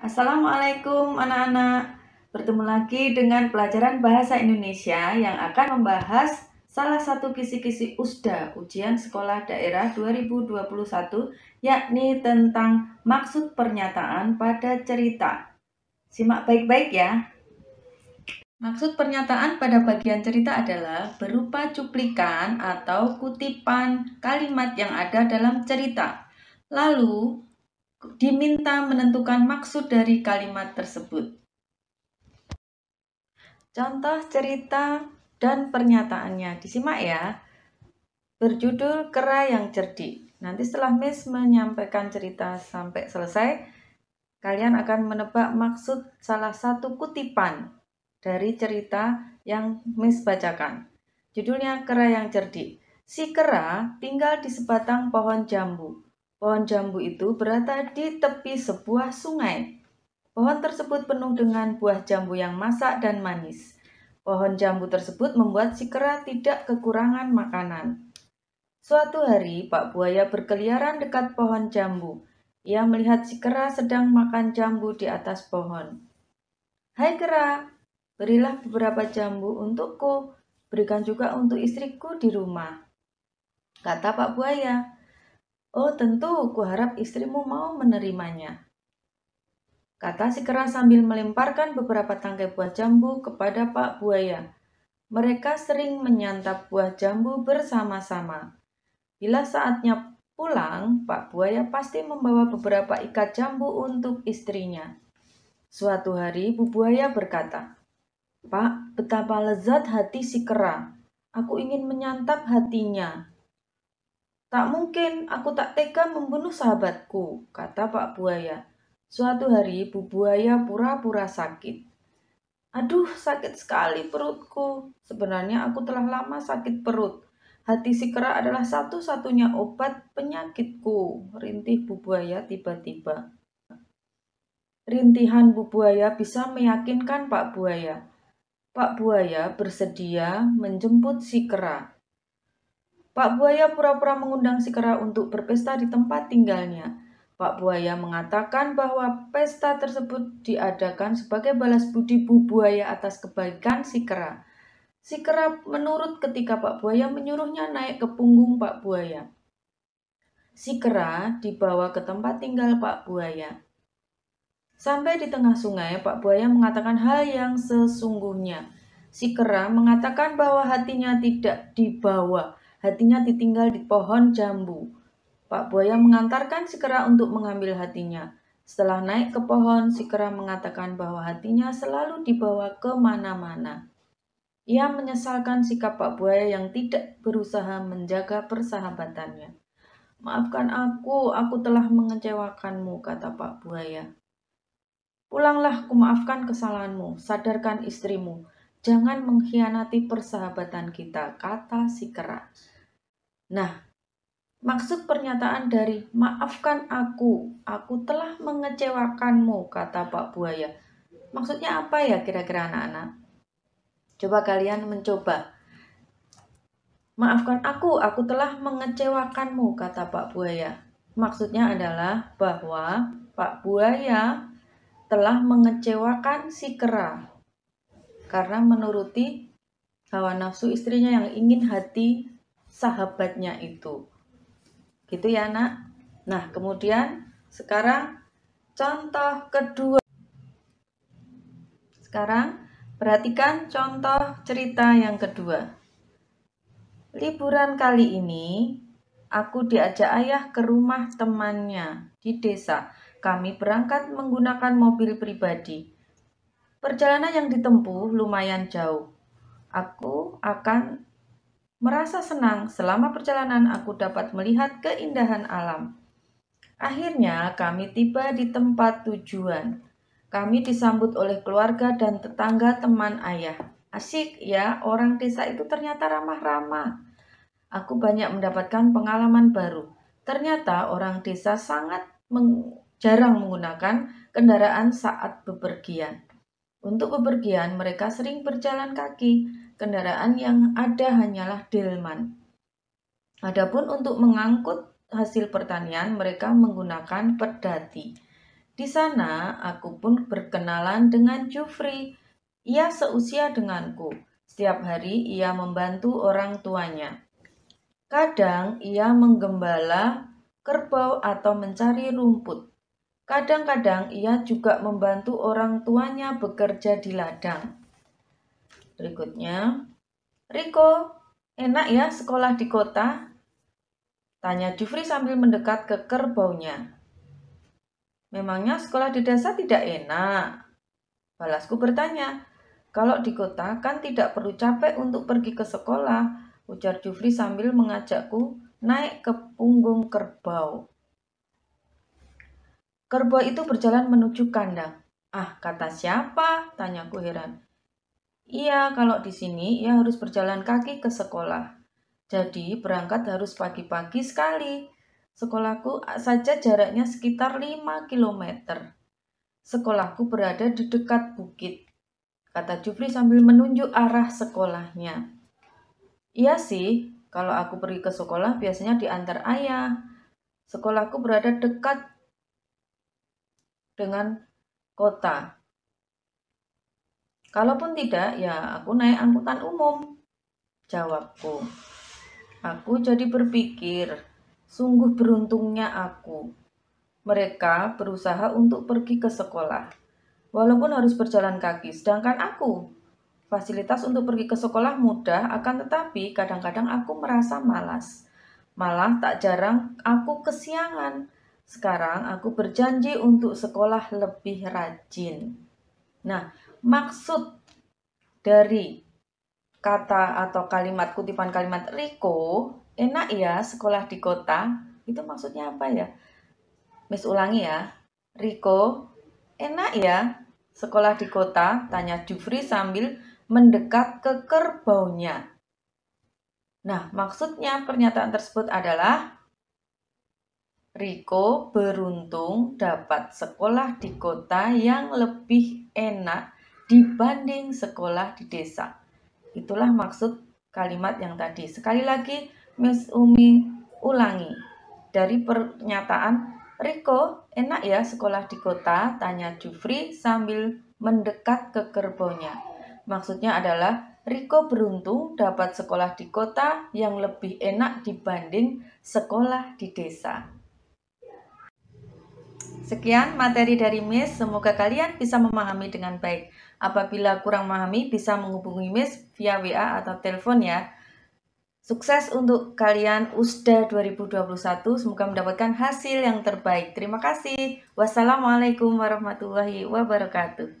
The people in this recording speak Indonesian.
Assalamualaikum anak-anak. Bertemu lagi dengan pelajaran bahasa Indonesia yang akan membahas salah satu kisi-kisi USDA Ujian Sekolah Daerah 2021 yakni tentang maksud pernyataan pada cerita. Simak baik-baik ya. Maksud pernyataan pada bagian cerita adalah berupa cuplikan atau kutipan kalimat yang ada dalam cerita. Lalu, diminta menentukan maksud dari kalimat tersebut. Contoh cerita dan pernyataannya disimak ya. Berjudul Kera yang Cerdik. Nanti setelah Miss menyampaikan cerita sampai selesai, kalian akan menebak maksud salah satu kutipan dari cerita yang Miss bacakan. Judulnya Kera yang Cerdik. Si kera tinggal di sebatang pohon jambu. Pohon jambu itu berada di tepi sebuah sungai. Pohon tersebut penuh dengan buah jambu yang masak dan manis. Pohon jambu tersebut membuat si kera tidak kekurangan makanan. Suatu hari, Pak Buaya berkeliaran dekat pohon jambu. Ia melihat si kera sedang makan jambu di atas pohon. Hai kera, berilah beberapa jambu untukku. Berikan juga untuk istriku di rumah. Kata Pak Buaya, Oh tentu, kuharap istrimu mau menerimanya. Kata si kera sambil melemparkan beberapa tangkai buah jambu kepada Pak Buaya. Mereka sering menyantap buah jambu bersama-sama. Bila saatnya pulang, Pak Buaya pasti membawa beberapa ikat jambu untuk istrinya. Suatu hari, Bu Buaya berkata, Pak, betapa lezat hati si kera. Aku ingin menyantap hatinya. Tak mungkin aku tak tega membunuh sahabatku, kata Pak Buaya. Suatu hari Bu Buaya pura-pura sakit. Aduh, sakit sekali perutku. Sebenarnya aku telah lama sakit perut. Hati si kera adalah satu-satunya obat penyakitku, rintih Bu Buaya tiba-tiba. Rintihan Bu Buaya bisa meyakinkan Pak Buaya. Pak Buaya bersedia menjemput si kera. Pak Buaya pura-pura mengundang si kera untuk berpesta di tempat tinggalnya. Pak Buaya mengatakan bahwa pesta tersebut diadakan sebagai balas budi Bu Buaya atas kebaikan si kera. Si kera menurut ketika Pak Buaya menyuruhnya naik ke punggung Pak Buaya. Si kera dibawa ke tempat tinggal Pak Buaya. Sampai di tengah sungai, Pak Buaya mengatakan hal yang sesungguhnya. Si kera mengatakan bahwa hatinya tidak dibawa, hatinya ditinggal di pohon jambu. Pak Buaya mengantarkan si kera untuk mengambil hatinya. Setelah naik ke pohon, si kera mengatakan bahwa hatinya selalu dibawa kemana mana-mana. Ia menyesalkan sikap Pak Buaya yang tidak berusaha menjaga persahabatannya. Maafkan aku, aku telah mengecewakanmu, kata Pak Buaya. Pulanglah, kumaafkan kesalahanmu, sadarkan istrimu. Jangan mengkhianati persahabatan kita, kata si kera. Nah, maksud pernyataan dari maafkan aku, aku telah mengecewakanmu, kata Pak Buaya. Maksudnya apa ya kira-kira anak-anak? Coba kalian mencoba. Maafkan aku, aku telah mengecewakanmu, kata Pak Buaya. Maksudnya adalah bahwa Pak Buaya telah mengecewakan si kera karena menuruti hawa nafsu istrinya yang ingin hati sahabatnya itu. Gitu ya, Nak. Nah, kemudian sekarang contoh kedua. Sekarang perhatikan contoh cerita yang kedua. Liburan kali ini aku diajak ayah ke rumah temannya di desa. Kami berangkat menggunakan mobil pribadi. Perjalanan yang ditempuh lumayan jauh. Aku akan merasa senang selama perjalanan aku dapat melihat keindahan alam. Akhirnya kami tiba di tempat tujuan. Kami disambut oleh keluarga dan tetangga teman ayah. Asik ya, orang desa itu ternyata ramah-ramah. Aku banyak mendapatkan pengalaman baru. Ternyata orang desa sangat meng jarang menggunakan kendaraan saat bepergian. Untuk bepergian, mereka sering berjalan kaki. Kendaraan yang ada hanyalah delman. Adapun untuk mengangkut hasil pertanian, mereka menggunakan pedati. Di sana, aku pun berkenalan dengan Jufri. Ia seusia denganku. Setiap hari ia membantu orang tuanya. Kadang ia menggembala kerbau atau mencari rumput. Kadang-kadang ia juga membantu orang tuanya bekerja di ladang. Berikutnya, Riko, enak ya sekolah di kota? Tanya Jufri sambil mendekat ke kerbaunya. Memangnya sekolah di desa tidak enak? Balasku bertanya, kalau di kota kan tidak perlu capek untuk pergi ke sekolah, ujar Jufri sambil mengajakku naik ke punggung kerbau. Kerbau itu berjalan menuju kandang. Ah, kata siapa? Tanyaku heran. Iya, kalau di sini ia harus berjalan kaki ke sekolah. Jadi berangkat harus pagi-pagi sekali. Sekolahku saja jaraknya sekitar 5 km. Sekolahku berada di dekat bukit, kata Jufri sambil menunjuk arah sekolahnya. Iya sih, kalau aku pergi ke sekolah biasanya diantar ayah. Sekolahku berada dekat dengan kota. Kalaupun tidak, ya aku naik angkutan umum. Jawabku. Aku jadi berpikir, sungguh beruntungnya aku. Mereka berusaha untuk pergi ke sekolah, walaupun harus berjalan kaki, sedangkan aku. Fasilitas untuk pergi ke sekolah mudah, akan tetapi kadang-kadang aku merasa malas. Malah tak jarang aku kesiangan sekarang aku berjanji untuk sekolah lebih rajin. Nah, maksud dari kata atau kalimat kutipan kalimat Riko, enak ya sekolah di kota, itu maksudnya apa ya? Miss ulangi ya. Riko, enak ya sekolah di kota, tanya Jufri sambil mendekat ke kerbaunya. Nah, maksudnya pernyataan tersebut adalah Riko beruntung dapat sekolah di kota yang lebih enak dibanding sekolah di desa. Itulah maksud kalimat yang tadi. Sekali lagi, Miss Umi ulangi. Dari pernyataan, Riko, enak ya sekolah di kota? Tanya Jufri sambil mendekat ke kerbonya. Maksudnya adalah, Riko beruntung dapat sekolah di kota yang lebih enak dibanding sekolah di desa. Sekian materi dari Miss, semoga kalian bisa memahami dengan baik. Apabila kurang memahami, bisa menghubungi Miss via WA atau telepon ya. Sukses untuk kalian USDA 2021, semoga mendapatkan hasil yang terbaik. Terima kasih. Wassalamualaikum warahmatullahi wabarakatuh.